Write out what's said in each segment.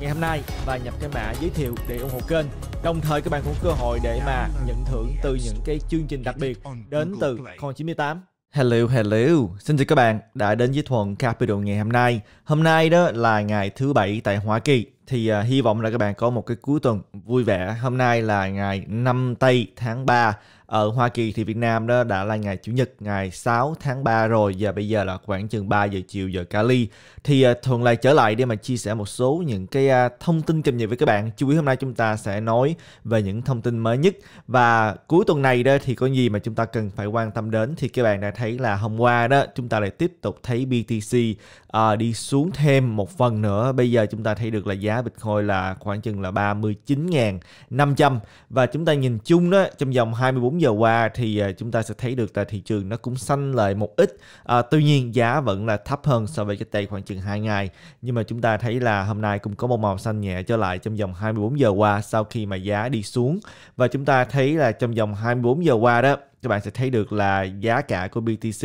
ngày hôm nay và nhập cái mã giới thiệu để ủng hộ kênh. Đồng thời các bạn cũng cơ hội để mà nhận thưởng từ những cái chương trình đặc biệt đến từ Con 98. Hello, hello. Xin chào các bạn đã đến với Thuận Capital ngày hôm nay. Hôm nay đó là ngày thứ bảy tại Hoa Kỳ. Thì uh, hy vọng là các bạn có một cái cuối tuần vui vẻ. Hôm nay là ngày 5 tây tháng 3 ở ờ, Hoa Kỳ thì Việt Nam đó đã là ngày Chủ nhật ngày 6 tháng 3 rồi và bây giờ là khoảng chừng 3 giờ chiều giờ Cali thì uh, ờ, thuận lại trở lại để mà chia sẻ một số những cái uh, thông tin cập nhật với các bạn chú ý hôm nay chúng ta sẽ nói về những thông tin mới nhất và cuối tuần này đó thì có gì mà chúng ta cần phải quan tâm đến thì các bạn đã thấy là hôm qua đó chúng ta lại tiếp tục thấy BTC uh, ờ, đi xuống thêm một phần nữa bây giờ chúng ta thấy được là giá Bitcoin là khoảng chừng là 39.500 và chúng ta nhìn chung đó trong vòng 24 giờ qua thì à, chúng ta sẽ thấy được là thị trường nó cũng xanh lại một ít. À, tuy nhiên giá vẫn là thấp hơn so với cái tay khoảng chừng 2 ngày. Nhưng mà chúng ta thấy là hôm nay cũng có một màu xanh nhẹ trở lại trong vòng 24 giờ qua sau khi mà giá đi xuống. Và chúng ta thấy là trong vòng 24 giờ qua đó các bạn sẽ thấy được là giá cả của BTC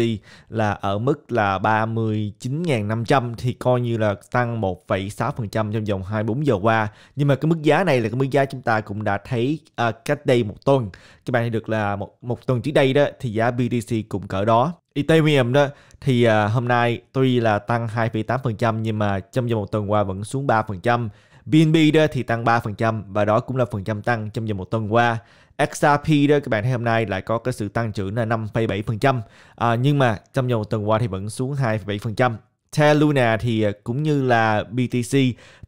là ở mức là 39.500 thì coi như là tăng 1,6% trong vòng 24 giờ qua. Nhưng mà cái mức giá này là cái mức giá chúng ta cũng đã thấy à, cách đây một tuần. Các bạn thấy được là một, một tuần trước đây đó thì giá BTC cũng cỡ đó. Ethereum đó thì à, hôm nay tuy là tăng 2,8% nhưng mà trong vòng một tuần qua vẫn xuống 3%. BNB đó thì tăng 3% và đó cũng là phần trăm tăng trong vòng một tuần qua. XRP đó các bạn thấy hôm nay lại có cái sự tăng trưởng là 5,7%. À, nhưng mà trong nhiều tuần qua thì vẫn xuống 2,7%. Theo Luna thì à, cũng như là BTC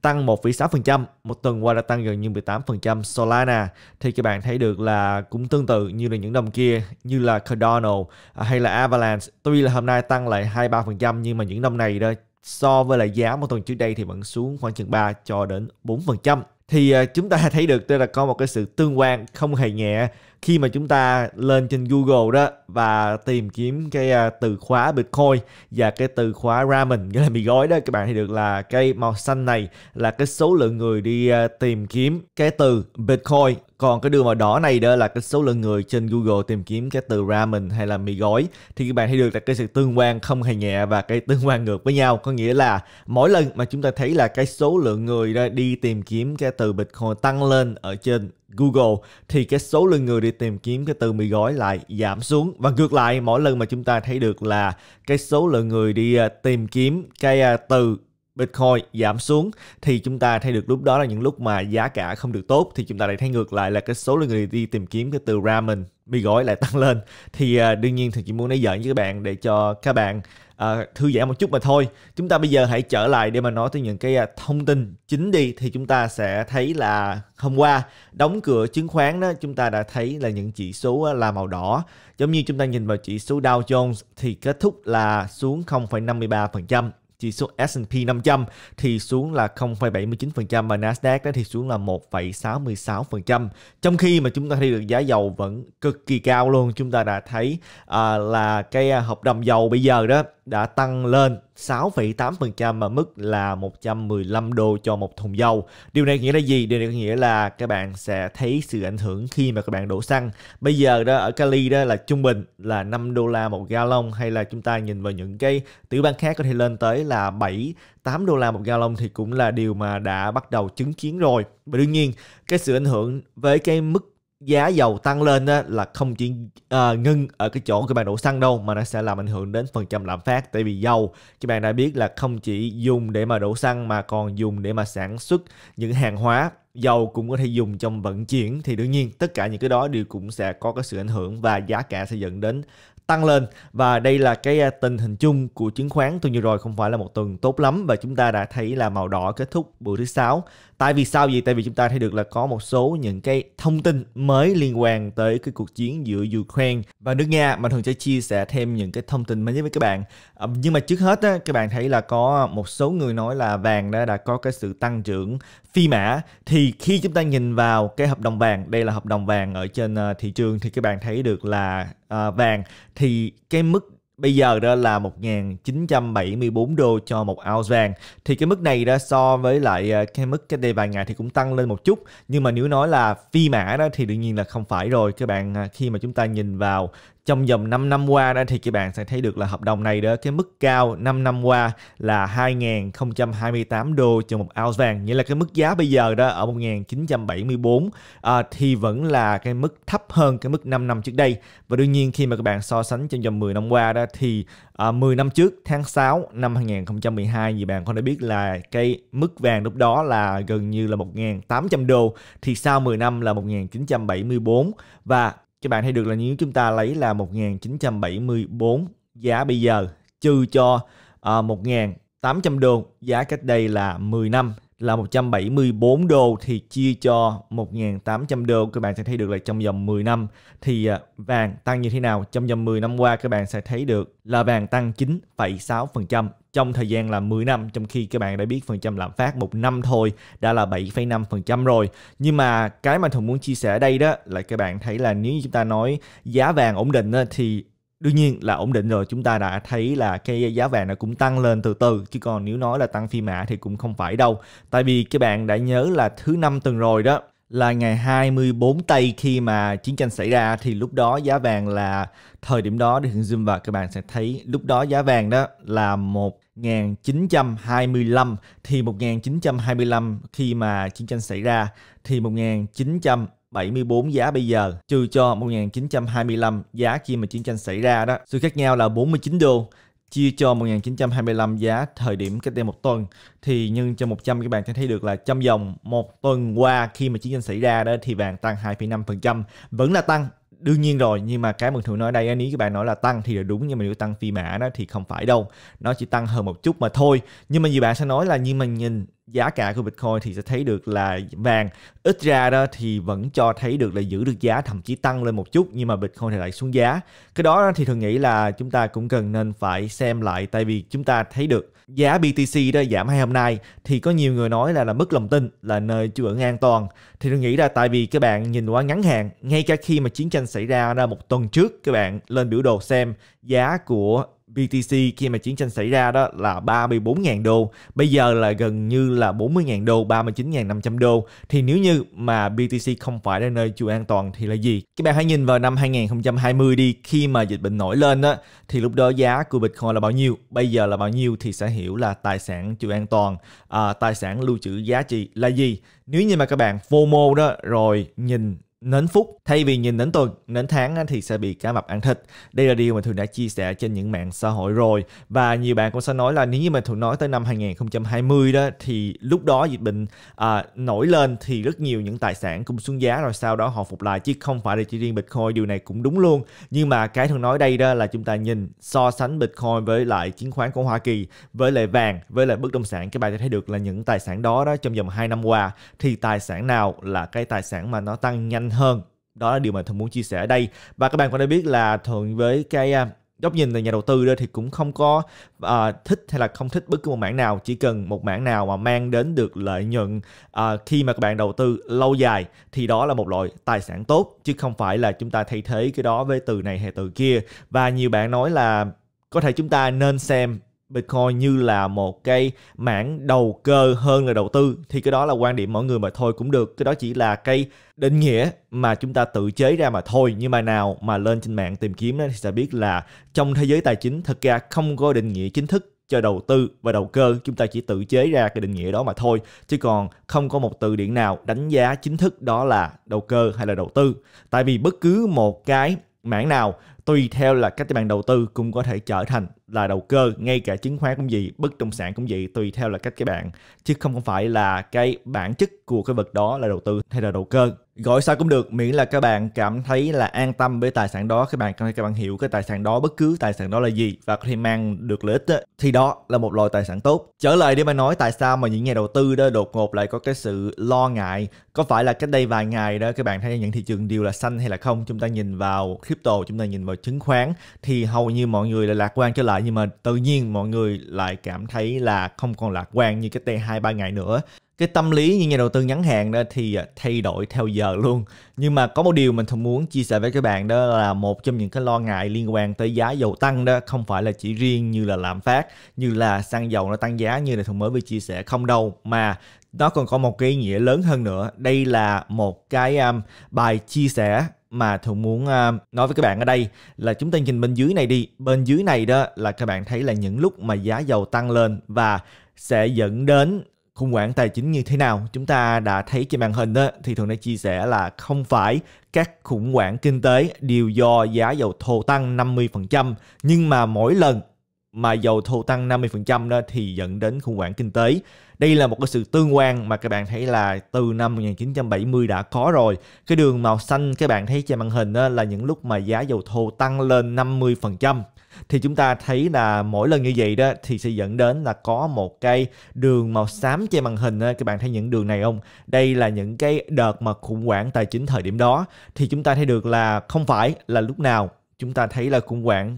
tăng 1,6%, một tuần qua đã tăng gần như 18%. Solana thì các bạn thấy được là cũng tương tự như là những đồng kia như là Cardano à, hay là Avalanche. Tuy là hôm nay tăng lại 2-3% nhưng mà những đồng này đó so với lại giá một tuần trước đây thì vẫn xuống khoảng chừng 3 cho đến 4% thì ờ, chúng ta thấy được đây là có một cái sự tương quan không hề nhẹ khi mà chúng ta lên trên Google đó và tìm kiếm cái à, từ khóa Bitcoin và cái từ khóa ramen nghĩa là mì gói đó các bạn thì được là cái màu xanh này là cái số lượng người đi à, tìm kiếm cái từ Bitcoin còn cái đường màu đỏ này đó là cái số lượng người trên Google tìm kiếm cái từ ramen hay là mì gói thì các bạn thấy được là cái sự tương quan không hề nhẹ và cái tương quan ngược với nhau có nghĩa là mỗi lần mà chúng ta thấy là cái số lượng người đi tìm kiếm cái từ Bitcoin tăng lên ở trên Google thì cái số lượng người đi tìm kiếm cái từ mì gói lại giảm xuống và ngược lại mỗi lần mà chúng ta thấy được là cái số lượng người đi à, tìm kiếm cái à, từ Bitcoin giảm xuống thì chúng ta thấy được lúc đó là những lúc mà giá cả không được tốt thì chúng ta lại thấy ngược lại là cái số lượng người đi tìm kiếm cái từ ramen mì gói lại tăng lên thì à, đương nhiên thì chỉ muốn nói giỡn với các bạn để cho các bạn à, thư giãn một chút mà thôi chúng ta bây giờ hãy trở lại để mà nói tới những cái à, thông tin chính đi thì chúng ta sẽ thấy là hôm qua đóng cửa chứng khoán đó chúng ta đã thấy là những chỉ số à, là màu đỏ giống như chúng ta nhìn vào chỉ số Dow Jones thì kết thúc là xuống 0,53% phần trăm chỉ số S&P 500 thì xuống là 0,79% và Nasdaq đó thì xuống là 1,66%. Trong khi mà chúng ta thấy được giá dầu vẫn cực kỳ cao luôn, chúng ta đã thấy à, là cái à, hợp đồng dầu bây giờ đó đã tăng lên 6,8% mà mức là 115 đô cho một thùng dầu. Điều này nghĩa là gì? Điều này có nghĩa là các bạn sẽ thấy sự ảnh hưởng khi mà các bạn đổ xăng. Bây giờ đó ở Cali đó là trung bình là 5 đô la một gallon hay là chúng ta nhìn vào những cái tiểu bang khác có thể lên tới là 7 8 đô la một gallon thì cũng là điều mà đã bắt đầu chứng kiến rồi. Và đương nhiên, cái sự ảnh hưởng với cái mức giá dầu tăng lên đó là không chỉ uh, ngưng ở cái chỗ các bạn đổ xăng đâu mà nó sẽ làm ảnh hưởng đến phần trăm lạm phát tại vì dầu các bạn đã biết là không chỉ dùng để mà đổ xăng mà còn dùng để mà sản xuất những hàng hóa dầu cũng có thể dùng trong vận chuyển thì đương nhiên tất cả những cái đó đều cũng sẽ có cái sự ảnh hưởng và giá cả sẽ dẫn đến tăng lên và đây là cái à, tình hình chung của chứng khoán tuần vừa rồi không phải là một tuần tốt lắm và chúng ta đã thấy là màu đỏ kết thúc buổi thứ sáu tại vì sao gì tại vì chúng ta thấy được là có một số những cái thông tin mới liên quan tới cái cuộc chiến giữa Ukraine và nước Nga mà thường sẽ chia sẻ thêm những cái thông tin mới nhất với các bạn à, nhưng mà trước hết á, các bạn thấy là có một số người nói là vàng đã đã có cái sự tăng trưởng phi mã thì khi chúng ta nhìn vào cái hợp đồng vàng đây là hợp đồng vàng ở trên à, thị trường thì các bạn thấy được là à, vàng thì cái mức bây giờ đó là 1.974 đô cho một ounce vàng thì cái mức này đó so với lại à, cái mức cách đây vài ngày thì cũng tăng lên một chút nhưng mà nếu nói là phi mã đó thì đương nhiên là không phải rồi các bạn à, khi mà chúng ta nhìn vào trong vòng 5 năm qua đó thì các bạn sẽ thấy được là hợp đồng này đó cái mức cao 5 năm qua là 2.028 đô cho một ounce vàng nghĩa là cái mức giá bây giờ đó ở 1974 à, thì vẫn là cái mức thấp hơn cái mức 5 năm trước đây và đương nhiên khi mà các bạn so sánh trong vòng 10 năm qua đó thì à, 10 năm trước tháng 6 năm 2012 thì bạn có thể biết là cái mức vàng lúc đó là gần như là 1.800 đô thì sau 10 năm là 1974 và các bạn thấy được là nếu chúng ta lấy là 1974 giá bây giờ trừ cho uh, ờ, 1.800 đô giá cách đây là 10 năm là 174 đô thì chia cho 1.800 đô các bạn sẽ thấy được là trong vòng 10 năm thì à, vàng tăng như thế nào trong vòng 10 năm qua các bạn sẽ thấy được là vàng tăng 9,6% trong thời gian là 10 năm trong khi các bạn đã biết phần trăm lạm phát một năm thôi đã là 7,5% rồi nhưng mà cái mà Thuận muốn chia sẻ ở đây đó là các bạn thấy là nếu như chúng ta nói giá vàng ổn định thì đương nhiên là ổn định rồi chúng ta đã thấy là cái giá vàng nó cũng tăng lên từ từ chứ còn nếu nói là tăng phi mã thì cũng không phải đâu tại vì các bạn đã nhớ là thứ năm tuần rồi đó là ngày 24 Tây khi mà chiến tranh xảy ra thì lúc đó giá vàng là thời điểm đó để zoom vào các bạn sẽ thấy lúc đó giá vàng đó là một 1925 thì 1925 khi mà chiến tranh xảy ra thì 1900 74 giá bây giờ trừ cho 1925 giá khi mà chiến tranh xảy ra đó. Sự khác nhau là 49 đô chia cho 1925 giá thời điểm cách đây một tuần thì nhưng cho 100 các bạn sẽ thấy được là trong vòng một tuần qua khi mà chiến tranh xảy ra đó thì vàng tăng 2,5% vẫn là tăng đương nhiên rồi nhưng mà cái mình thường nói đây anh nếu các bạn nói là tăng thì là đúng nhưng mà nếu tăng phi mã đó thì không phải đâu nó chỉ tăng hơn một chút mà thôi nhưng mà nhiều bạn sẽ nói là nhưng mà nhìn giá cả của Bitcoin thì sẽ thấy được là vàng ít ra đó thì vẫn cho thấy được là giữ được giá thậm chí tăng lên một chút nhưng mà Bitcoin thì lại xuống giá cái đó thì thường nghĩ là chúng ta cũng cần nên phải xem lại tại vì chúng ta thấy được giá BTC đó giảm hai hôm nay thì có nhiều người nói là là mất lòng tin là nơi chưa ứng an toàn thì tôi nghĩ là tại vì các bạn nhìn quá ngắn hạn ngay cả khi mà chiến tranh xảy ra ra một tuần trước các bạn lên biểu đồ xem giá của BTC khi mà chiến tranh xảy ra đó là 34.000 đô, bây giờ là gần như là 40.000 đô, 39.500 đô. Thì nếu như mà BTC không phải là nơi chưa an toàn thì là gì? Các bạn hãy nhìn vào năm 2020 đi, khi mà dịch bệnh nổi lên đó, thì lúc đó giá của Bitcoin là bao nhiêu? Bây giờ là bao nhiêu thì sẽ hiểu là tài sản chưa an toàn, à, tài sản lưu trữ giá trị là gì? Nếu như mà các bạn FOMO đó rồi nhìn nến phút thay vì nhìn nến tuần nến tháng thì sẽ bị cá mập ăn thịt đây là điều mà thường đã chia sẻ trên những mạng xã hội rồi và nhiều bạn cũng sẽ nói là nếu như mà thường nói tới năm 2020 đó thì lúc đó dịch bệnh à, nổi lên thì rất nhiều những tài sản cũng xuống giá rồi sau đó họ phục lại chứ không phải là chỉ riêng bitcoin điều này cũng đúng luôn nhưng mà cái thường nói đây đó là chúng ta nhìn so sánh bitcoin với lại chứng khoán của Hoa Kỳ với lại vàng với lại bất động sản các bạn sẽ thấy được là những tài sản đó đó trong vòng 2 năm qua thì tài sản nào là cái tài sản mà nó tăng nhanh nhanh hơn đó là điều mà thuận muốn chia sẻ ở đây và các bạn cũng đã biết là thuận với cái à, góc nhìn là nhà đầu tư đó thì cũng không có uh, thích hay là không thích bất cứ một mảng nào chỉ cần một mảng nào mà mang đến được lợi nhuận uh, khi mà các bạn đầu tư lâu dài thì đó là một loại tài sản tốt chứ không phải là chúng ta thay thế cái đó với từ này hay từ kia và nhiều bạn nói là có thể chúng ta nên xem Bitcoin như là một cái mảng đầu cơ hơn là đầu tư thì cái đó là quan điểm mọi người mà thôi cũng được cái đó chỉ là cái định nghĩa mà chúng ta tự chế ra mà thôi nhưng mà nào mà lên trên mạng tìm kiếm thì sẽ biết là trong thế giới tài chính thật ra không có định nghĩa chính thức cho đầu tư và đầu cơ chúng ta chỉ tự chế ra cái định nghĩa đó mà thôi chứ còn không có một từ điển nào đánh giá chính thức đó là đầu cơ hay là đầu tư tại vì bất cứ một cái mảng nào tùy theo là cách bạn đầu tư cũng có thể trở thành là đầu cơ ngay cả chứng khoán cũng vậy bất động sản cũng vậy tùy theo là cách các bạn chứ không phải là cái bản chất của cái vật đó là đầu tư hay là đầu cơ gọi sao cũng được miễn là các bạn cảm thấy là an tâm với tài sản đó các bạn các bạn hiểu cái tài sản đó bất cứ tài sản đó là gì và có thể mang được lợi ích thì đó là một loại tài sản tốt trở lại đi mà nói tại sao mà những nhà đầu tư đó đột ngột lại có cái sự lo ngại có phải là cách đây vài ngày đó các bạn thấy những thị trường đều là xanh hay là không chúng ta nhìn vào crypto chúng ta nhìn vào chứng khoán thì hầu như mọi người là lạc quan trở lại lại nhưng mà tự nhiên mọi người lại cảm thấy là không còn lạc quan như cái đây hai ba ngày nữa cái tâm lý như nhà đầu tư ngắn hạn đó thì à, thay đổi theo giờ luôn nhưng mà có một điều mình thường muốn chia sẻ với các bạn đó là một trong những cái lo ngại liên quan tới giá dầu tăng đó không phải là chỉ riêng như là lạm phát như là xăng dầu nó tăng giá như là thường mới vừa chia sẻ không đâu mà nó còn có một cái ý nghĩa lớn hơn nữa đây là một cái um, bài chia sẻ mà thường muốn uh, nói với các bạn ở đây là chúng ta nhìn bên dưới này đi bên dưới này đó là các bạn thấy là những lúc mà giá dầu tăng lên và sẽ dẫn đến khủng hoảng tài chính như thế nào chúng ta đã thấy trên màn hình đó thì thường đã chia sẻ là không phải các khủng hoảng kinh tế đều do giá dầu thô tăng 50% nhưng mà mỗi lần mà dầu thô tăng 50% đó thì dẫn đến khủng hoảng kinh tế. Đây là một cái sự tương quan mà các bạn thấy là từ năm 1970 đã có rồi. Cái đường màu xanh các bạn thấy trên màn hình đó là những lúc mà giá dầu thô tăng lên 50%. Thì chúng ta thấy là mỗi lần như vậy đó thì sẽ dẫn đến là có một cái đường màu xám trên màn hình đó. Các bạn thấy những đường này không? Đây là những cái đợt mà khủng hoảng tài chính thời điểm đó. Thì chúng ta thấy được là không phải là lúc nào chúng ta thấy là khủng hoảng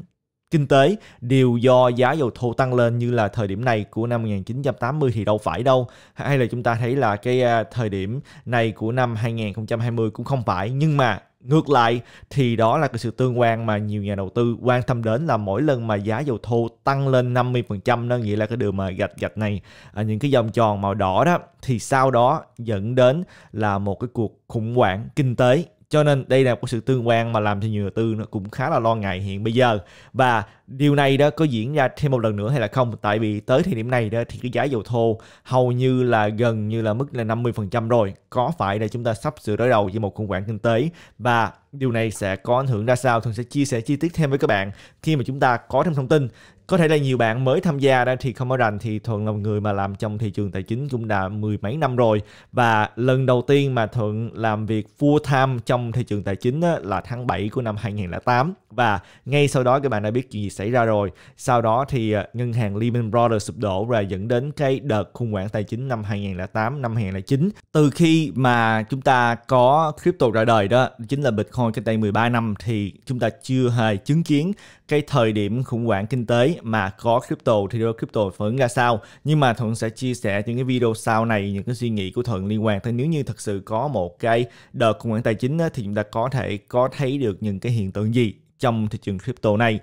kinh tế đều do giá dầu thô tăng lên như là thời điểm này của năm 1980 thì đâu phải đâu hay là chúng ta thấy là cái à, thời điểm này của năm 2020 cũng không phải nhưng mà ngược lại thì đó là cái sự tương quan mà nhiều nhà đầu tư quan tâm đến là mỗi lần mà giá dầu thô tăng lên 50% nó nghĩa là cái đường mà gạch gạch này à, những cái dòng tròn màu đỏ đó thì sau đó dẫn đến là một cái cuộc khủng hoảng kinh tế cho nên đây là một sự tương quan mà làm cho nhiều đầu tư nó cũng khá là lo ngại hiện bây giờ và điều này đó có diễn ra thêm một lần nữa hay là không tại vì tới thời điểm này đó thì cái giá dầu thô hầu như là gần như là mức là 50% rồi có phải là chúng ta sắp sửa đối đầu với một khủng hoảng kinh tế và điều này sẽ có ảnh hưởng ra sao thường sẽ chia sẻ chi tiết thêm với các bạn khi mà chúng ta có thêm thông tin có thể là nhiều bạn mới tham gia đang thì không có rành thì thuận là một người mà làm trong thị trường tài chính cũng đã mười mấy năm rồi và lần đầu tiên mà thuận làm việc full time trong thị trường tài chính là tháng 7 của năm 2008 và ngay sau đó các bạn đã biết chuyện gì xảy ra rồi sau đó thì à, ngân hàng Lehman Brothers sụp đổ và dẫn đến cái đợt khủng hoảng tài chính năm 2008 năm 2009 từ khi mà chúng ta có crypto ra đời đó chính là Bitcoin Bitcoin cách đây 13 năm thì chúng ta chưa hề chứng kiến cái thời điểm khủng hoảng kinh tế mà có crypto thì đối crypto phản ra sao. Nhưng mà Thuận sẽ chia sẻ những cái video sau này những cái suy nghĩ của Thuận liên quan tới nếu như thật sự có một cái đợt khủng hoảng tài chính thì chúng ta có thể có thấy được những cái hiện tượng gì trong thị trường crypto này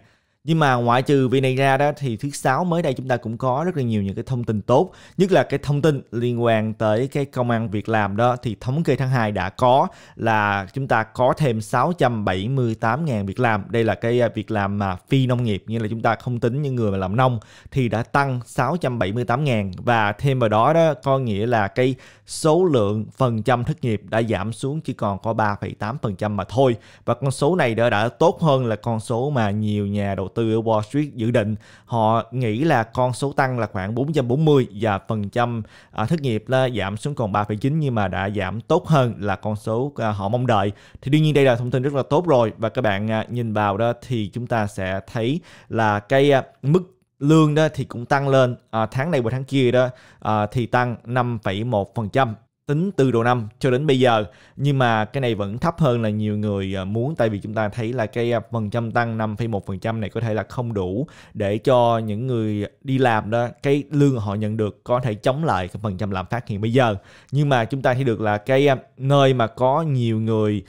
nhưng mà ngoại trừ vị này ra đó thì thứ sáu mới đây chúng ta cũng có rất là nhiều những cái thông tin tốt nhất là cái thông tin liên quan tới cái công an việc làm đó thì thống kê tháng 2 đã có là chúng ta có thêm 678.000 việc làm đây là cái à, việc làm mà phi nông nghiệp như là chúng ta không tính những người mà làm nông thì đã tăng 678.000 và thêm vào đó đó có nghĩa là cái số lượng phần trăm thất nghiệp đã giảm xuống chỉ còn có 3,8% mà thôi và con số này đã đã tốt hơn là con số mà nhiều nhà đầu tư tư Wall Street dự định họ nghĩ là con số tăng là khoảng 440 và phần trăm à, thất nghiệp là giảm xuống còn 3,9 nhưng mà đã giảm tốt hơn là con số à, họ mong đợi thì đương nhiên đây là thông tin rất là tốt rồi và các bạn à, nhìn vào đó thì chúng ta sẽ thấy là cái mức lương đó thì cũng tăng lên à, tháng này và tháng kia đó à, thì tăng 5,1% tính từ đầu năm cho đến bây giờ nhưng mà cái này vẫn thấp hơn là nhiều người à, muốn tại vì chúng ta thấy là cái à, phần trăm tăng 5,1% này có thể là không đủ để cho những người đi làm đó cái lương họ nhận được có thể chống lại cái phần trăm lạm phát hiện bây giờ nhưng mà chúng ta thấy được là cái à, nơi mà có nhiều người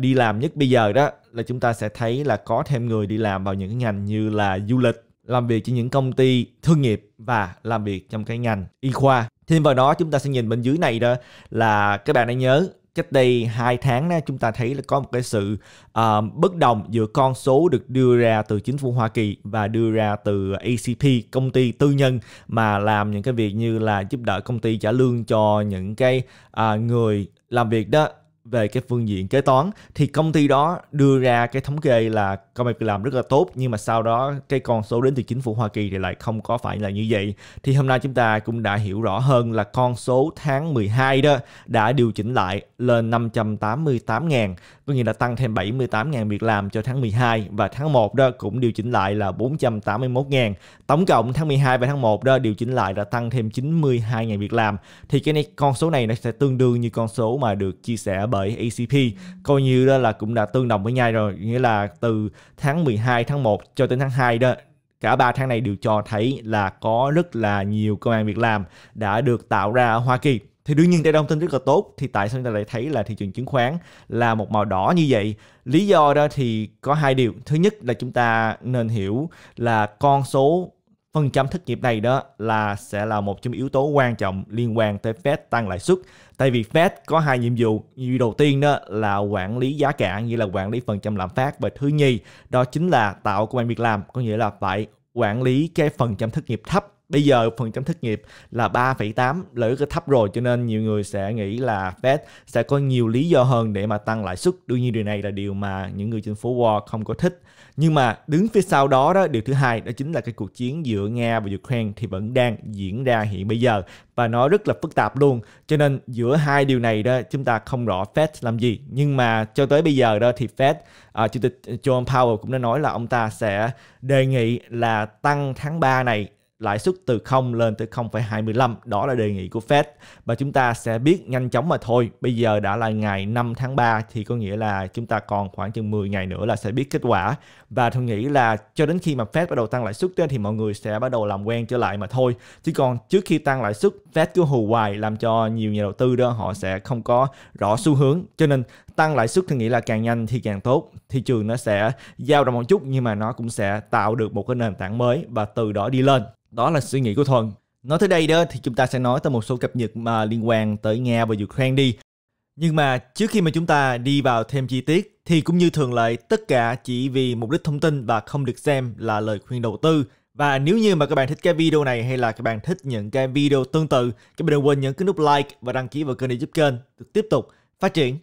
đi làm nhất bây giờ đó là chúng ta sẽ thấy là có thêm người đi làm vào những ngành như là du lịch làm việc cho những công ty thương nghiệp và làm việc trong cái ngành y khoa thêm vào đó chúng ta sẽ nhìn bên dưới này đó là các bạn đã nhớ cách đây 2 tháng đó, chúng ta thấy là có một cái sự uh, bất đồng giữa con số được đưa ra từ chính phủ Hoa Kỳ và đưa ra từ ACP công ty tư nhân mà làm những cái việc như là giúp đỡ công ty trả lương cho những cái uh, người làm việc đó về cái phương diện kế toán thì công ty đó đưa ra cái thống kê là công việc làm rất là tốt nhưng mà sau đó cái con số đến từ chính phủ Hoa Kỳ thì lại không có phải là như vậy. Thì hôm nay chúng ta cũng đã hiểu rõ hơn là con số tháng 12 đó đã điều chỉnh lại lên 588.000, có nghĩa là tăng thêm 78.000 việc làm cho tháng 12 và tháng 1 đó cũng điều chỉnh lại là 481.000. Tổng cộng tháng 12 và tháng 1 đó điều chỉnh lại là tăng thêm 92.000 việc làm. Thì cái này con số này nó sẽ tương đương như con số mà được chia sẻ bởi bởi ACP coi như đó là cũng đã tương đồng với nhau rồi nghĩa là từ tháng 12 tháng 1 cho đến tháng 2 đó cả ba tháng này đều cho thấy là có rất là nhiều công an việc làm đã được tạo ra ở Hoa Kỳ thì đương nhiên đây là thông tin rất là tốt thì tại sao chúng ta lại thấy là thị trường chứng khoán là một màu đỏ như vậy lý do đó thì có hai điều thứ nhất là chúng ta nên hiểu là con số phần trăm thất nghiệp này đó là sẽ là một trong yếu tố quan trọng liên quan tới Fed tăng lãi suất tại vì Fed có hai nhiệm vụ nhiệm vụ đầu tiên đó là quản lý giá cả như là quản lý phần trăm lạm phát và thứ nhì đó chính là tạo công an việc làm có nghĩa là phải quản lý cái phần trăm thất nghiệp thấp bây giờ phần trăm thất nghiệp là 3,8 lợi rất thấp rồi cho nên nhiều người sẽ nghĩ là Fed sẽ có nhiều lý do hơn để mà tăng lãi suất đương nhiên điều này là điều mà những người trên phố Wall không có thích nhưng mà đứng phía sau đó đó điều thứ hai đó chính là cái cuộc chiến giữa nga và ukraine thì vẫn đang diễn ra hiện bây giờ và nó rất là phức tạp luôn cho nên giữa hai điều này đó chúng ta không rõ fed làm gì nhưng mà cho tới bây giờ đó thì fed uh, chủ tịch john powell cũng đã nói là ông ta sẽ đề nghị là tăng tháng 3 này lãi suất từ 0 lên tới 0,25. Đó là đề nghị của Fed và chúng ta sẽ biết nhanh chóng mà thôi. Bây giờ đã là ngày 5 tháng 3 thì có nghĩa là chúng ta còn khoảng chừng 10 ngày nữa là sẽ biết kết quả và tôi nghĩ là cho đến khi mà Fed bắt đầu tăng lãi suất thì mọi người sẽ bắt đầu làm quen trở lại mà thôi. Chứ còn trước khi tăng lãi suất Fed cứ hù hoài làm cho nhiều nhà đầu tư đó họ sẽ không có rõ xu hướng. Cho nên tăng lãi suất tôi nghĩ là càng nhanh thì càng tốt. Thị trường nó sẽ giao động một chút nhưng mà nó cũng sẽ tạo được một cái nền tảng mới và từ đó đi lên đó là suy nghĩ của Thuần. Nói tới đây đó thì chúng ta sẽ nói tới một số cập nhật mà liên quan tới Nga và Ukraine đi. Nhưng mà trước khi mà chúng ta đi vào thêm chi tiết thì cũng như thường lệ tất cả chỉ vì mục đích thông tin và không được xem là lời khuyên đầu tư. Và nếu như mà các bạn thích cái video này hay là các bạn thích những cái video tương tự, các bạn đừng quên nhấn cái nút like và đăng ký vào kênh để giúp kênh được tiếp tục phát triển.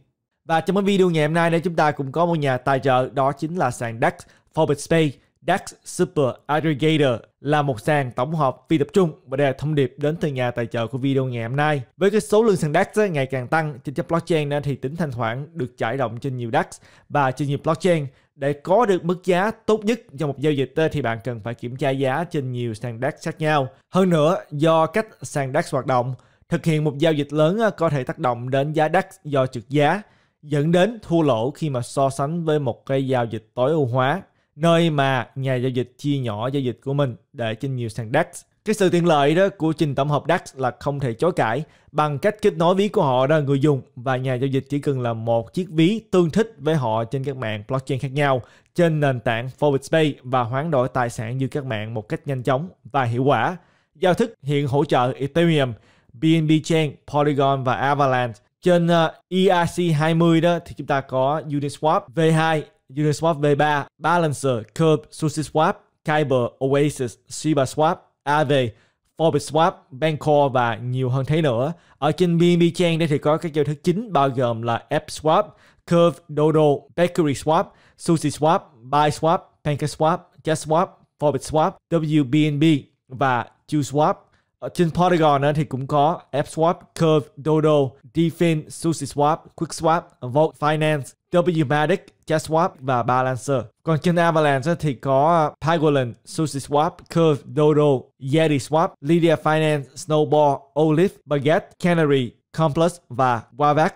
Và trong cái video ngày hôm nay đây chúng ta cũng có một nhà tài trợ đó chính là sàn DEX Forbes Space DAX Super Aggregator là một sàn tổng hợp phi tập trung và đây là thông điệp đến từ nhà tài trợ của video ngày hôm nay. Với cái số lượng sàn DAX ngày càng tăng trên chấp blockchain nên thì tính thanh khoản được trải rộng trên nhiều DAX và trên nhiều blockchain. Để có được mức giá tốt nhất cho một giao dịch thì bạn cần phải kiểm tra giá trên nhiều sàn DAX khác nhau. Hơn nữa, do cách sàn DAX hoạt động, thực hiện một giao dịch lớn có thể tác động đến giá DAX do trượt giá dẫn đến thua lỗ khi mà so sánh với một cái giao dịch tối ưu hóa nơi mà nhà giao dịch chia nhỏ giao dịch của mình để trên nhiều sàn DAX. Cái sự tiện lợi đó của trình tổng hợp DAX là không thể chối cãi bằng cách kết nối ví của họ ra người dùng và nhà giao dịch chỉ cần là một chiếc ví tương thích với họ trên các mạng blockchain khác nhau trên nền tảng Forward Space và hoán đổi tài sản giữa các mạng một cách nhanh chóng và hiệu quả. Giao thức hiện hỗ trợ Ethereum, BNB Chain, Polygon và Avalanche trên ờ, ERC20 đó thì chúng ta có Uniswap V2, Uniswap V3, Balancer, Curve, SushiSwap, Kyber, Oasis, Shiba Swap, Aave, Forbitswap, Bancor và nhiều hơn thế nữa. Ở trên BNB Chain đây thì có các giao thức chính bao gồm là AppSwap, Curve, Dodo, Bakery Swap, Sushi Swap, Buy Swap, PancakeSwap, JustSwap, ForbitSwap, WBNB và ChuSwap. Ở trên Polygon thì cũng có AppSwap, Curve, Dodo, DeFin, SushiSwap, QuickSwap, Vault Finance, WMATIC, JetSwap và Balancer. Còn trên Avalanche thì có à, Pagolin, SushiSwap, Curve, Dodo, YetiSwap, Lydia Finance, Snowball, Olive, Baguette, Canary, Complus và Wavax.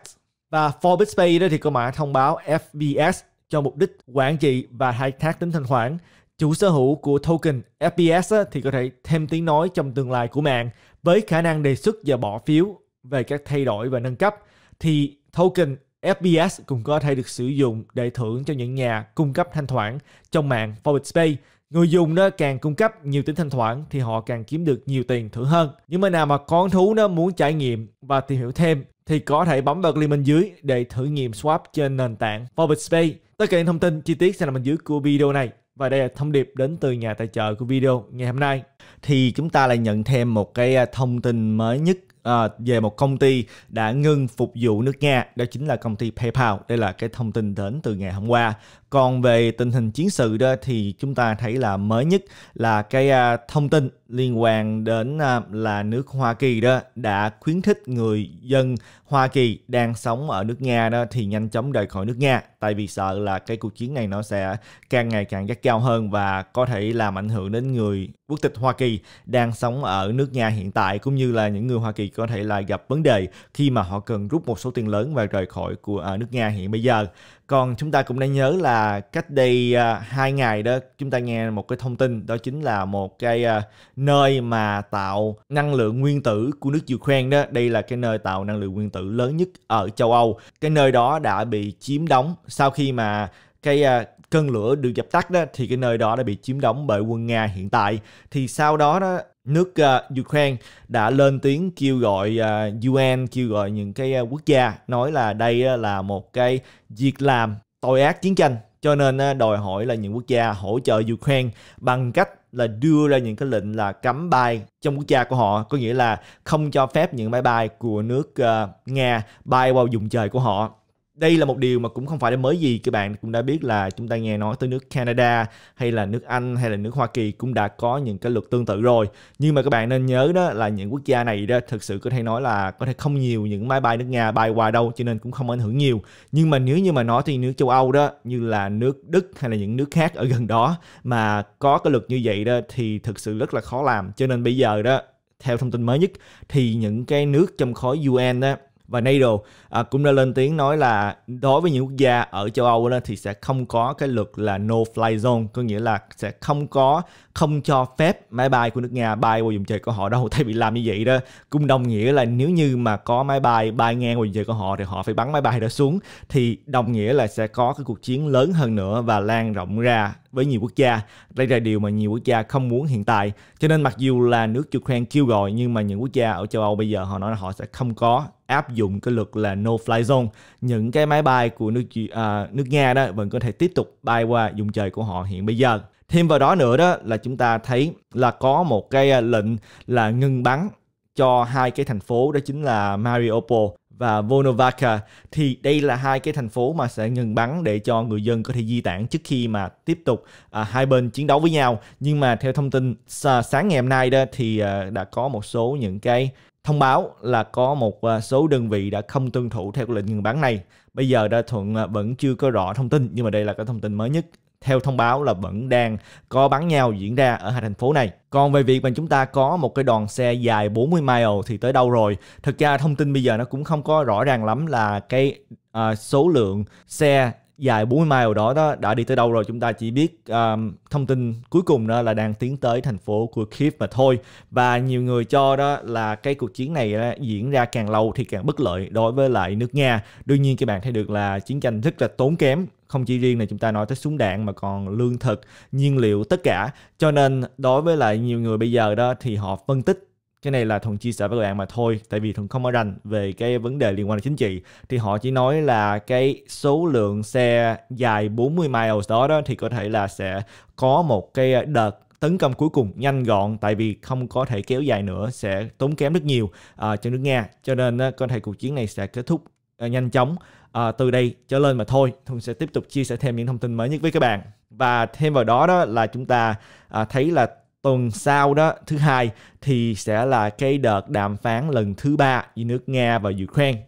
Và Forbes Pay thì có mã thông báo FBS cho mục đích quản trị và khai thác tính thanh khoản. Chủ sở hữu của token FBS thì có thể thêm tiếng nói trong tương lai của mạng với khả năng đề xuất và bỏ phiếu về các thay đổi và nâng cấp. Thì token FBS cũng có thể được sử dụng để thưởng cho những nhà cung cấp thanh khoản trong mạng Forex Pay. Người dùng nó càng cung cấp nhiều tính thanh khoản thì họ càng kiếm được nhiều tiền thưởng hơn. Những bên nào mà con thú nó muốn trải nghiệm và tìm hiểu thêm thì có thể bấm vào link bên dưới để thử nghiệm swap trên nền tảng Forex Pay. Tất cả những thông tin chi tiết sẽ nằm bên dưới của video này. Và đây là thông điệp đến từ nhà tài trợ của video ngày hôm nay. Thì chúng ta lại nhận thêm một cái à, thông tin mới nhất à, về một công ty đã ngưng phục vụ nước Nga, đó chính là công ty PayPal. Đây là cái thông tin đến từ ngày hôm qua. Còn về tình hình chiến sự đó thì chúng ta thấy là mới nhất là cái à, thông tin liên quan đến à, là nước Hoa Kỳ đó đã khuyến khích người dân Hoa Kỳ đang sống ở nước Nga đó thì nhanh chóng rời khỏi nước Nga tại vì sợ là cái cuộc chiến này nó sẽ càng ngày càng gắt cao hơn và có thể làm ảnh hưởng đến người quốc tịch Hoa Kỳ đang sống ở nước Nga hiện tại cũng như là những người Hoa Kỳ có thể là gặp vấn đề khi mà họ cần rút một số tiền lớn và rời khỏi của ờ, nước Nga hiện bây giờ còn chúng ta cũng đã nhớ là cách đây à, hai ngày đó chúng ta nghe một cái thông tin đó chính là một cái à, nơi mà tạo năng lượng nguyên tử của nước Ukraine đó đây là cái nơi tạo năng lượng nguyên tử lớn nhất ở châu Âu cái nơi đó đã bị chiếm đóng sau khi mà cái à, cơn lửa được dập tắt đó thì cái nơi đó đã bị chiếm đóng bởi quân Nga hiện tại thì sau đó đó nước uh, Ukraine đã lên tiếng kêu gọi uh, ờ, UN kêu gọi những cái uh, quốc gia nói là đây uh, là một cái việc làm tội ác chiến tranh cho nên uh, đòi hỏi là những quốc gia hỗ trợ Ukraine bằng cách là đưa ra những cái lệnh là cấm bay trong quốc gia của họ có nghĩa là không cho phép những máy bay của nước uh, Nga bay vào vùng trời của họ đây là một điều mà cũng không phải là mới gì các bạn cũng đã biết là chúng ta nghe nói tới nước Canada hay là nước Anh hay là nước Hoa Kỳ cũng đã có những cái luật tương tự rồi nhưng mà các bạn nên nhớ đó là những quốc gia này đó thực sự có thể nói là có thể không nhiều những máy bay nước Nga bay qua đâu cho nên cũng không ảnh hưởng nhiều nhưng mà nếu như mà nói thì nước châu Âu đó như là nước Đức hay là những nước khác ở gần đó mà có cái luật như vậy đó thì thực sự rất là khó làm cho nên bây giờ đó theo thông tin mới nhất thì những cái nước trong khối UN đó và NATO à, cũng đã lên tiếng nói là đối với những quốc gia ở châu Âu đó thì sẽ không có cái luật là no fly zone có nghĩa là sẽ không có không cho phép máy bay của nước Nga bay qua vùng trời của họ đâu thay bị làm như vậy đó cũng đồng nghĩa là nếu như mà có máy bay bay ngang qua vùng trời của họ thì họ phải bắn máy bay đó xuống thì đồng nghĩa là sẽ có cái cuộc chiến lớn hơn nữa và lan rộng ra với nhiều quốc gia. Đây là điều mà nhiều quốc gia không muốn hiện tại. Cho nên mặc dù là nước Ukraine kêu gọi nhưng mà những quốc gia ở châu Âu bây giờ họ nói là họ sẽ không có áp dụng cái luật là no fly zone những cái máy bay của nước uh, nước Nga đó vẫn có thể tiếp tục bay qua vùng trời của họ hiện bây giờ thêm vào đó nữa đó là chúng ta thấy là có một cái à, lệnh là ngừng bắn cho hai cái thành phố đó chính là Mariupol và Volnovakha thì đây là hai cái thành phố mà sẽ ngừng bắn để cho người dân có thể di tản trước khi mà tiếp tục à, hai bên chiến đấu với nhau nhưng mà theo thông tin à, sáng ngày hôm nay đó thì à, đã có một số những cái thông báo là có một ờ, số đơn vị đã không tuân thủ theo lệnh ngừng bắn này. Bây giờ đã Thuận ờ, vẫn chưa có rõ thông tin nhưng mà đây là cái thông tin mới nhất theo thông báo là vẫn đang có bắn nhau diễn ra ở hai thành phố này. Còn về việc mà chúng ta có một cái đoàn xe dài 40 mile thì tới đâu rồi? Thực ra thông tin bây giờ nó cũng không có rõ ràng lắm là cái uh, số lượng xe dài 40 mile đó, đó đã đi tới đâu rồi chúng ta chỉ biết um, thông tin cuối cùng đó là đang tiến tới thành phố của Kiev mà thôi và nhiều người cho đó là cái cuộc chiến này đó, diễn ra càng lâu thì càng bất lợi đối với lại nước Nga đương nhiên các bạn thấy được là chiến tranh rất là tốn kém không chỉ riêng là chúng ta nói tới súng đạn mà còn lương thực, nhiên liệu tất cả. Cho nên đối với lại nhiều người bây giờ đó thì họ phân tích cái này là thuận chia sẻ với các bạn mà thôi tại vì thuận không có rành về cái vấn đề liên quan đến chính trị thì họ chỉ nói là cái số lượng xe dài 40 miles đó đó thì có thể là sẽ có một cái đợt tấn công cuối cùng nhanh gọn tại vì không có thể kéo dài nữa sẽ tốn kém rất nhiều à, cho nước Nga cho nên à, có thể cuộc chiến này sẽ kết thúc à, nhanh chóng à, từ đây trở lên mà thôi Thuận sẽ tiếp tục chia sẻ thêm những thông tin mới nhất với các bạn và thêm vào đó đó là chúng ta à, thấy là tuần sau đó thứ hai thì sẽ là cái đợt đàm phán lần thứ ba giữa nước nga và ukraine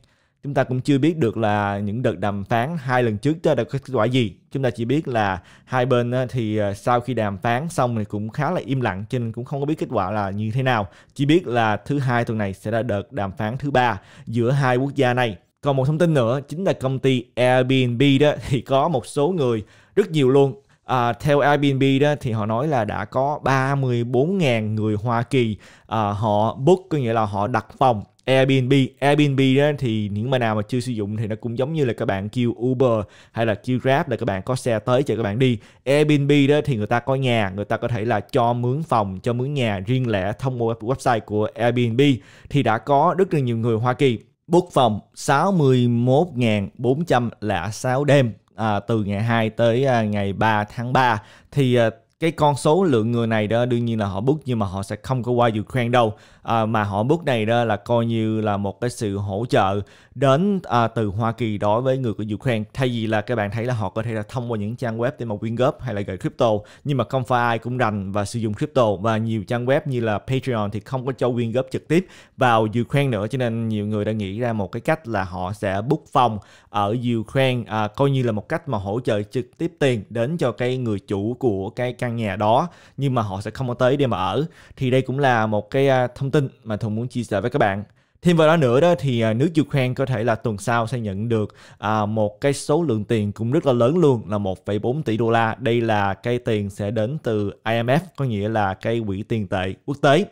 chúng ta cũng chưa biết được là những đợt đàm phán hai lần trước đã đạt kết quả gì chúng ta chỉ biết là hai bên thì ờ, sau khi đàm phán xong thì cũng khá là im lặng trên cũng không có biết kết quả là như thế nào chỉ biết là thứ hai tuần này sẽ là đợt đàm phán thứ ba giữa hai quốc gia này còn một thông tin nữa chính là công ty Airbnb đó thì có một số người rất nhiều luôn À, theo Airbnb đó thì họ nói là đã có 34.000 người Hoa Kỳ à, họ book có nghĩa là họ đặt phòng Airbnb. Airbnb đó thì những bạn nào mà chưa sử dụng thì nó cũng giống như là các bạn kêu Uber hay là kêu Grab là các bạn có xe tới cho các bạn đi. Airbnb đó thì người ta có nhà, người ta có thể là cho mướn phòng, cho mướn nhà riêng lẻ thông qua website của Airbnb thì đã có rất là nhiều người Hoa Kỳ book phòng 61.406 đêm à, từ ngày 2 tới à, ngày 3 tháng 3 thì à, cái con số lượng người này đó đương nhiên là họ bước nhưng mà họ sẽ không có qua Ukraine đâu à, mà họ bước này đó là coi như là một cái sự hỗ trợ đến à, từ Hoa Kỳ đối với người của Ukraine thay vì là các bạn thấy là họ có thể là thông qua những trang web để mà quyên góp hay là gửi crypto nhưng mà không phải ai cũng rành và sử dụng crypto và nhiều trang web như là Patreon thì không có cho quyên góp trực tiếp vào Ukraine nữa cho nên nhiều người đã nghĩ ra một cái cách là họ sẽ bút phòng ở Ukraine à, coi như là một cách mà hỗ trợ trực tiếp tiền đến cho cái người chủ của cái căn nhà đó nhưng mà họ sẽ không có tới để mà ở thì đây cũng là một cái à, thông thông tin mà Thuận muốn chia sẻ với các bạn. Thêm vào đó nữa đó thì à, nước Ukraine có thể là tuần sau sẽ nhận được à, một cái số lượng tiền cũng rất là lớn luôn là 1,4 tỷ đô la. Đây là cái tiền sẽ đến từ IMF có nghĩa là cái quỹ tiền tệ quốc tế.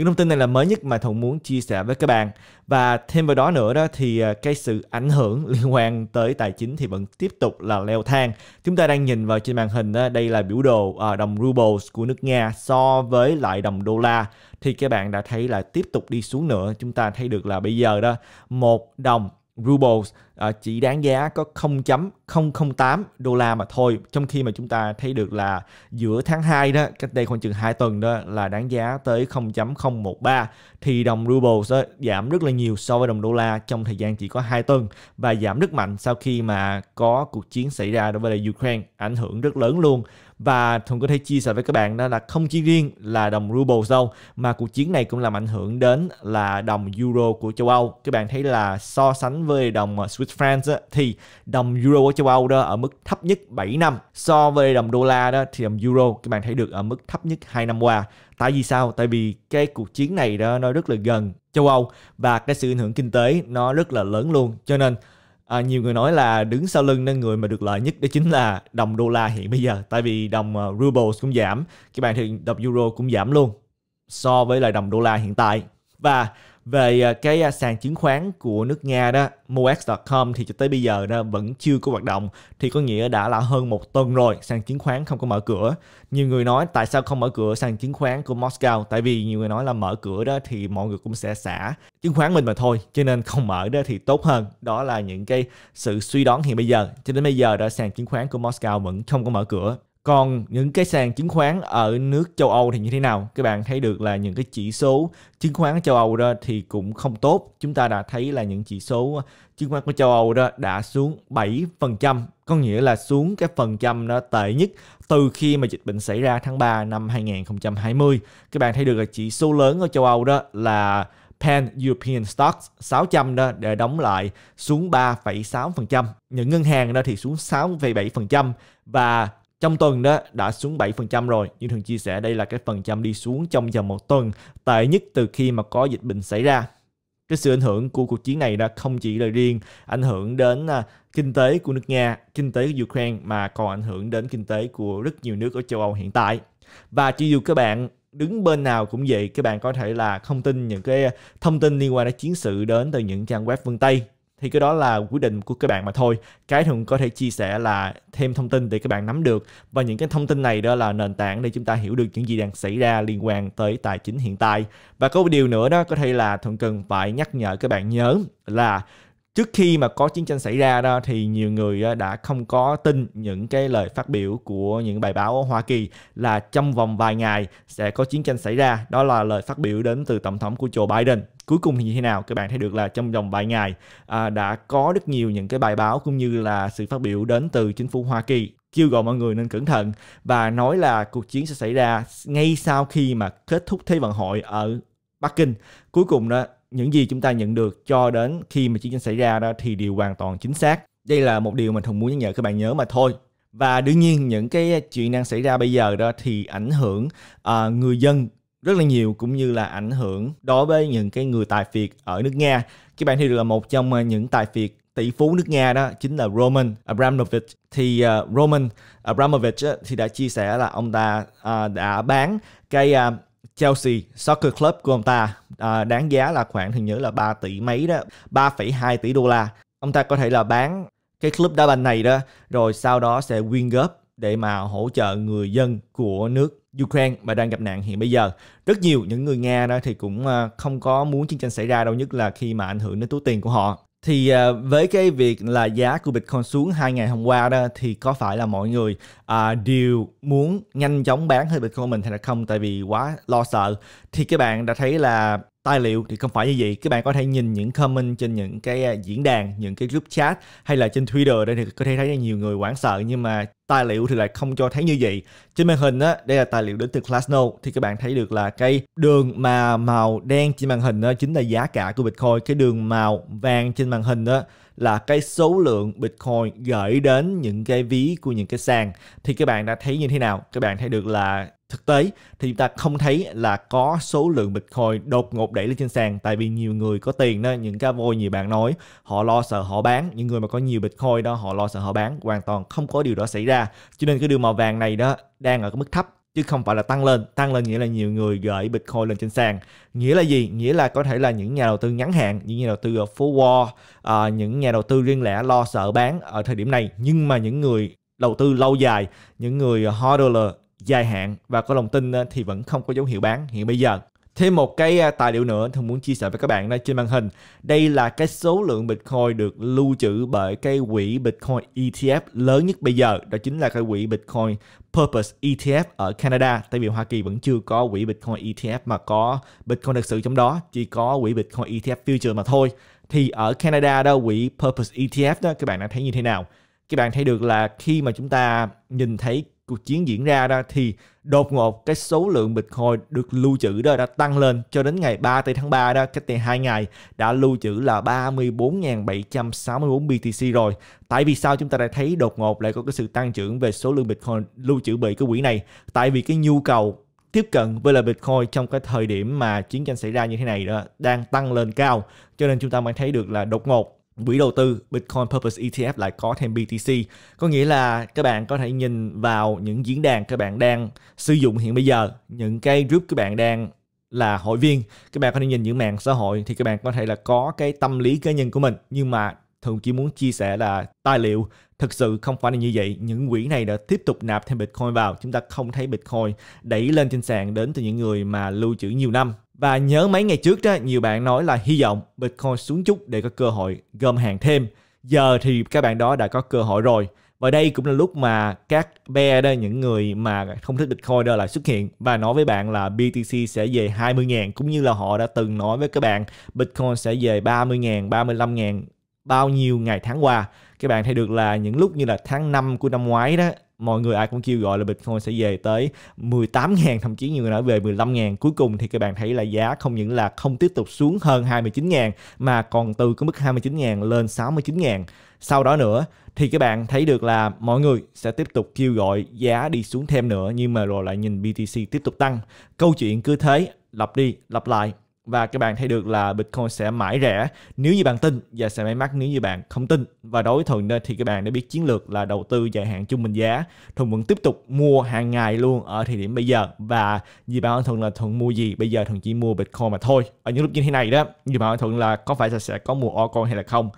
Những thông tin này là mới nhất mà Thuận muốn chia sẻ với các bạn. Và thêm vào đó nữa đó thì à, cái sự ảnh hưởng liên quan tới tài chính thì vẫn tiếp tục là leo thang. Chúng ta đang nhìn vào trên màn hình đó, đây là biểu đồ à, đồng rubles của nước Nga so với lại đồng đô la thì các bạn đã thấy là tiếp tục đi xuống nữa. Chúng ta thấy được là bây giờ đó một đồng rubles uh, chỉ đáng giá có 0.008 đô la mà thôi trong khi mà chúng ta thấy được là giữa tháng 2 đó cách đây khoảng chừng 2 tuần đó là đáng giá tới 0.013 thì đồng rubles đó, giảm rất là nhiều so với đồng đô la trong thời gian chỉ có 2 tuần và giảm rất mạnh sau khi mà có cuộc chiến xảy ra đối với Ukraine ảnh hưởng rất lớn luôn và Thuận có thể chia sẻ với các bạn đó là không chỉ riêng là đồng ruble đâu mà cuộc chiến này cũng làm ảnh hưởng đến là đồng euro của châu Âu các bạn thấy là so sánh với đồng ờ, Swiss franc thì đồng euro của châu Âu đó ở mức thấp nhất 7 năm so với đồng đô la đó thì đồng euro các bạn thấy được ở mức thấp nhất 2 năm qua tại vì sao tại vì cái cuộc chiến này đó nó rất là gần châu Âu và cái sự ảnh hưởng kinh tế nó rất là lớn luôn cho nên à, nhiều người nói là đứng sau lưng nên người mà được lợi nhất đó chính là đồng đô la hiện bây giờ tại vì đồng uh, rubles cũng giảm các bạn thì đồng euro cũng giảm luôn so với lại đồng đô la hiện tại và về à, cái à, sàn chứng khoán của nước Nga đó moex.com thì cho tới bây giờ đó vẫn chưa có hoạt động thì có nghĩa đã là hơn một tuần rồi sàn chứng khoán không có mở cửa nhiều người nói tại sao không mở cửa sàn chứng khoán của Moscow tại vì nhiều người nói là mở cửa đó thì mọi người cũng sẽ xả chứng khoán mình mà thôi cho nên không mở đó thì tốt hơn đó là những cái sự suy đoán hiện bây giờ cho đến bây giờ đã sàn chứng khoán của Moscow vẫn không có mở cửa còn những cái sàn chứng khoán ở nước châu Âu thì như thế nào? Các bạn thấy được là những cái chỉ số chứng khoán ở châu Âu đó thì cũng không tốt. Chúng ta đã thấy là những chỉ số chứng khoán của châu Âu đó đã xuống 7%, có nghĩa là xuống cái phần trăm nó tệ nhất từ khi mà dịch bệnh xảy ra tháng 3 năm 2020. Các bạn thấy được là chỉ số lớn ở châu Âu đó là Pan European Stocks 600 đó để đóng lại xuống 3,6%. Những ngân hàng đó thì xuống 6,7% và trong tuần đó đã xuống 7% rồi, nhưng thường chia sẻ đây là cái phần trăm đi xuống trong vòng một tuần tệ nhất từ khi mà có dịch bệnh xảy ra. Cái sự ảnh hưởng của cuộc chiến này đã không chỉ là riêng ảnh hưởng đến à, kinh tế của nước Nga, kinh tế của Ukraine mà còn ảnh hưởng đến kinh tế của rất nhiều nước ở châu Âu hiện tại. Và chỉ dù các bạn đứng bên nào cũng vậy các bạn có thể là không tin những cái thông tin liên quan đến chiến sự đến từ những trang web phương Tây thì cái đó là quyết định của các bạn mà thôi cái thường có thể chia sẻ là thêm thông tin để các bạn nắm được và những cái thông tin này đó là nền tảng để chúng ta hiểu được những gì đang xảy ra liên quan tới tài chính hiện tại và có một điều nữa đó có thể là thường cần phải nhắc nhở các bạn nhớ là trước khi mà có chiến tranh xảy ra đó thì nhiều người đã không có tin những cái lời phát biểu của những bài báo ở Hoa Kỳ là trong vòng vài ngày sẽ có chiến tranh xảy ra. Đó là lời phát biểu đến từ tổng thống của Joe Biden. Cuối cùng thì như thế nào? Các bạn thấy được là trong vòng vài ngày à, đã có rất nhiều những cái bài báo cũng như là sự phát biểu đến từ chính phủ Hoa Kỳ kêu gọi mọi người nên cẩn thận và nói là cuộc chiến sẽ xảy ra ngay sau khi mà kết thúc thế vận hội ở Bắc Kinh. Cuối cùng đó những gì chúng ta nhận được cho đến khi mà chiến tranh xảy ra đó thì đều hoàn toàn chính xác đây là một điều mình thường muốn nhắc nhở các bạn nhớ mà thôi và đương nhiên những cái chuyện đang xảy ra bây giờ đó thì ảnh hưởng uh, người dân rất là nhiều cũng như là ảnh hưởng đối với những cái người tài phiệt ở nước Nga. Các bạn thì được là một trong à, những tài phiệt tỷ phú nước Nga đó chính là Roman Abramovich thì uh, Roman Abramovich uh, thì đã chia sẻ là ông ta uh, đã bán cái uh, Chelsea Soccer Club của ông ta à, đáng giá là khoảng thì nhớ là 3 tỷ mấy đó, 3,2 tỷ đô la. Ông ta có thể là bán cái club đá banh này đó rồi sau đó sẽ quyên góp để mà hỗ trợ người dân của nước Ukraine mà đang gặp nạn hiện bây giờ. Rất nhiều những người Nga đó thì cũng à, không có muốn chiến tranh xảy ra đâu nhất là khi mà ảnh hưởng đến túi tiền của họ thì à, với cái việc là giá của Bitcoin xuống hai ngày hôm qua đó thì có phải là mọi người à, đều muốn nhanh chóng bán hơi Bitcoin mình hay là không tại vì quá lo sợ thì các bạn đã thấy là tài liệu thì không phải như vậy các bạn có thể nhìn những comment trên những cái à, diễn đàn những cái group chat hay là trên twitter đây thì có thể thấy nhiều người hoảng sợ nhưng mà tài liệu thì lại không cho thấy như vậy trên màn hình á đây là tài liệu đến từ classno thì các bạn thấy được là cái đường mà màu đen trên màn hình đó chính là giá cả của bitcoin cái đường màu vàng trên màn hình đó là cái số lượng bitcoin gửi đến những cái ví của những cái sàn thì các bạn đã thấy như thế nào các bạn thấy được là thực tế thì chúng ta không thấy là có số lượng Bitcoin đột ngột đẩy lên trên sàn tại vì nhiều người có tiền đó những cái vôi nhiều bạn nói họ lo sợ họ bán những người mà có nhiều Bitcoin đó họ lo sợ họ bán hoàn toàn không có điều đó xảy ra cho nên cái đường màu vàng này đó đang ở cái mức thấp chứ không phải là tăng lên tăng lên nghĩa là nhiều người gửi bitcoin lên trên sàn nghĩa là gì nghĩa là có thể là những nhà đầu tư ngắn hạn những nhà đầu tư ở phố wall à, những nhà đầu tư riêng lẻ lo sợ bán ở thời điểm này nhưng mà những người đầu tư lâu dài những người hodler dài hạn và có lòng tin ờ, thì vẫn không có dấu hiệu bán hiện bây giờ. Thêm một cái ờ, tài liệu nữa tôi muốn chia sẻ với các bạn đây trên màn hình. Đây là cái số lượng Bitcoin được lưu trữ bởi cái quỹ Bitcoin ETF lớn nhất bây giờ. Đó chính là cái quỹ Bitcoin Purpose ETF ở Canada. Tại vì Hoa Kỳ vẫn chưa có quỹ Bitcoin ETF mà có Bitcoin thực sự trong đó. Chỉ có quỹ Bitcoin ETF Future mà thôi. Thì ở Canada đó, quỹ Purpose ETF đó, các bạn đã thấy như thế nào? Các bạn thấy được là khi mà chúng ta nhìn thấy cuộc chiến diễn ra đó thì đột ngột cái số lượng Bitcoin được lưu trữ đó đã tăng lên cho đến ngày 3 tây tháng 3 đó cách đây 2 ngày đã lưu trữ là 34.764 BTC rồi. Tại vì sao chúng ta đã thấy đột ngột lại có cái sự tăng trưởng về số lượng Bitcoin lưu trữ bởi cái quỹ này? Tại vì cái nhu cầu tiếp cận với là Bitcoin trong cái thời điểm mà chiến tranh xảy ra như thế này đó đang tăng lên cao cho nên chúng ta mới thấy được là đột ngột quỹ đầu tư Bitcoin Purpose ETF lại có thêm BTC. Có nghĩa là các bạn có thể nhìn vào những diễn đàn các bạn đang sử dụng hiện bây giờ, những cái group các bạn đang là hội viên, các bạn có thể nhìn những mạng xã hội thì các bạn có thể là có cái tâm lý cá nhân của mình nhưng mà thường chỉ muốn chia sẻ là tài liệu thực sự không phải là như vậy những quỹ này đã tiếp tục nạp thêm bitcoin vào chúng ta không thấy bitcoin đẩy lên trên sàn đến từ những người mà lưu trữ nhiều năm và nhớ mấy ngày trước đó, nhiều bạn nói là hy vọng Bitcoin xuống chút để có cơ hội gom hàng thêm. Giờ thì các bạn đó đã có cơ hội rồi. Và đây cũng là lúc mà các bear đó, những người mà không thích Bitcoin đó lại xuất hiện và nói với bạn là BTC sẽ về 20.000 cũng như là họ đã từng nói với các bạn Bitcoin sẽ về 30.000, 35.000 bao nhiêu ngày tháng qua. Các bạn thấy được là những lúc như là tháng 5 của năm ngoái đó mọi người ai cũng kêu gọi là Bitcoin sẽ về tới 18.000 thậm chí nhiều người nói về 15.000 cuối cùng thì các bạn thấy là giá không những là không tiếp tục xuống hơn 29.000 mà còn từ cái mức 29.000 lên 69.000 sau đó nữa thì các bạn thấy được là mọi người sẽ tiếp tục kêu gọi giá đi xuống thêm nữa nhưng mà rồi lại nhìn BTC tiếp tục tăng câu chuyện cứ thế lặp đi lặp lại và các bạn thấy được là Bitcoin sẽ mãi rẻ nếu như bạn tin và sẽ may mắn nếu như bạn không tin. Và đối thuận thường nên thì các bạn đã biết chiến lược là đầu tư dài hạn trung bình giá. Thuận vẫn tiếp tục mua hàng ngày luôn ở thời điểm bây giờ và như bạn Thuận là Thuận mua gì bây giờ Thuận chỉ mua Bitcoin mà thôi. Ở những lúc như thế này đó, như bạn Thuận là có phải sẽ có mua altcoin hay là không?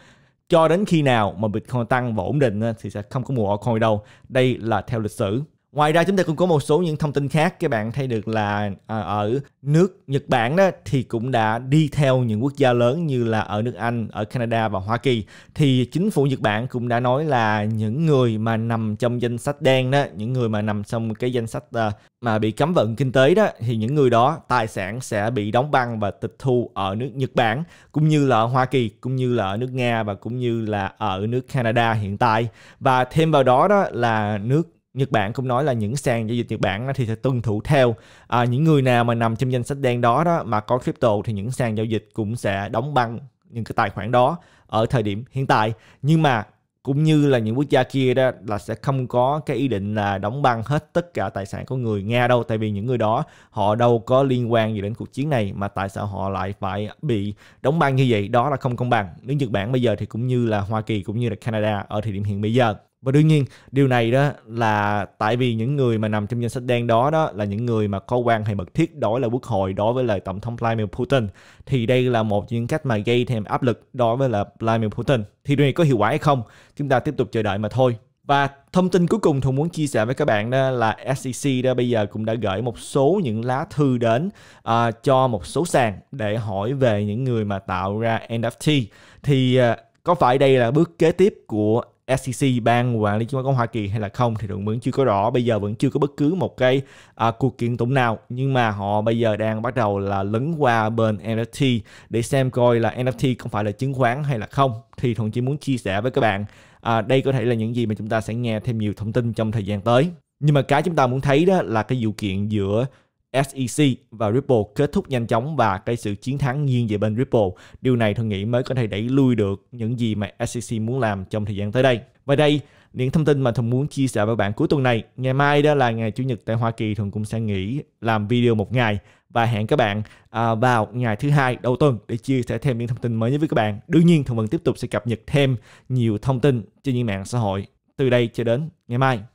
cho đến khi nào mà Bitcoin tăng và ổn định thì sẽ không có mùa altcoin đâu. Đây là theo lịch sử Ngoài ra chúng ta cũng có một số những thông tin khác các bạn thấy được là à, ở nước Nhật Bản đó thì cũng đã đi theo những quốc gia lớn như là ở nước Anh, ở Canada và Hoa Kỳ thì chính phủ Nhật Bản cũng đã nói là những người mà nằm trong danh sách đen đó, những người mà nằm trong cái danh sách ờ, mà bị cấm vận kinh tế đó thì những người đó tài sản sẽ bị đóng băng và tịch thu ở nước Nhật Bản cũng như là ở Hoa Kỳ, cũng như là ở nước Nga và cũng như là ở nước Canada hiện tại. Và thêm vào đó đó là nước Nhật Bản cũng nói là những sàn giao dịch Nhật Bản thì sẽ tuân thủ theo à, những người nào mà nằm trong danh sách đen đó đó mà có crypto thì những sàn giao dịch cũng sẽ đóng băng những cái tài khoản đó ở thời điểm hiện tại nhưng mà cũng như là những quốc gia kia đó là sẽ không có cái ý định là đóng băng hết tất cả tài sản của người Nga đâu tại vì những người đó họ đâu có liên quan gì đến cuộc chiến này mà tại sao họ lại phải bị đóng băng như vậy đó là không công bằng nước Nhật Bản bây giờ thì cũng như là Hoa Kỳ cũng như là Canada ở thời điểm hiện bây giờ và đương nhiên điều này đó là tại vì những người mà nằm trong danh sách đen đó đó là những người mà có quan hệ mật thiết đối là quốc hội đối với lại tổng thống Vladimir Putin thì đây là một những cách mà gây thêm áp lực đối với là Vladimir Putin thì điều này có hiệu quả hay không chúng ta tiếp tục chờ đợi mà thôi và thông tin cuối cùng tôi muốn chia sẻ với các bạn đó là SEC đó bây giờ cũng đã gửi một số những lá thư đến uh, cho một số sàn để hỏi về những người mà tạo ra NFT thì uh, có phải đây là bước kế tiếp của SEC ban quản lý chứng khoán của Hoa Kỳ hay là không thì vẫn chưa có rõ bây giờ vẫn chưa có bất cứ một cái à, cuộc kiện tụng nào nhưng mà họ bây giờ đang bắt đầu là lấn qua bên NFT để xem coi là NFT không phải là chứng khoán hay là không thì thuận chỉ muốn chia sẻ với các bạn à, đây có thể là những gì mà chúng ta sẽ nghe thêm nhiều thông tin trong thời gian tới nhưng mà cái chúng ta muốn thấy đó là cái vụ kiện giữa SEC và Ripple kết thúc nhanh chóng và cái sự chiến thắng nghiêng về bên Ripple. Điều này tôi nghĩ mới có thể đẩy lui được những gì mà SEC muốn làm trong thời gian tới đây. Và đây những thông tin mà Thùng muốn chia sẻ với bạn cuối tuần này. Ngày mai đó là ngày Chủ nhật tại Hoa Kỳ, thường cũng sẽ nghỉ làm video một ngày và hẹn các bạn à, vào ngày thứ hai đầu tuần để chia sẻ thêm những thông tin mới nhất với các bạn. Đương nhiên, Thùng vẫn tiếp tục sẽ cập nhật thêm nhiều thông tin trên những mạng xã hội từ đây cho đến ngày mai.